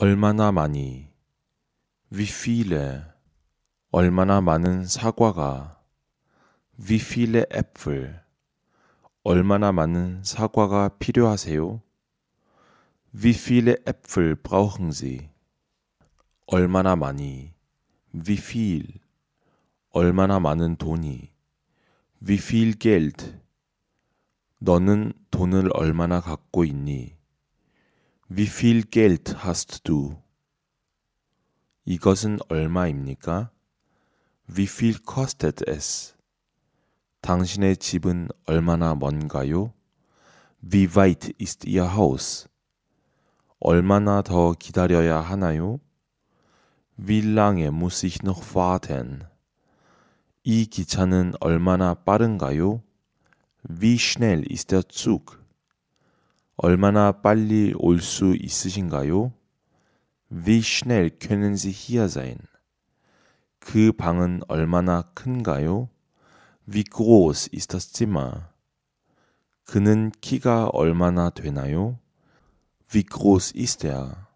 얼마나 많이 wie viele 얼마나 많은 사과가 wie viele Äpfel 얼마나 많은 사과가 필요하세요? wie viele Äpfel brauchen Sie? 얼마나 많이 wie viel 얼마나 많은 돈이 wie viel Geld 너는 돈을 얼마나 갖고 있니? Wie viel Geld hast du? 이것은 얼마입니까? Wie viel kostet es? 당신의 집은 얼마나 먼가요? Wie weit ist Ihr Haus? 얼마나 더 기다려야 하나요? Wie lange muss ich noch warten? 이 기차는 얼마나 빠른가요? Wie schnell ist der Zug? 얼마나 빨리 올 수 있으신가요? Wie schnell können Sie hier sein? 그 방은 얼마나 큰가요? Wie groß ist das Zimmer? 그는 키가 얼마나 되나요? Wie groß ist er?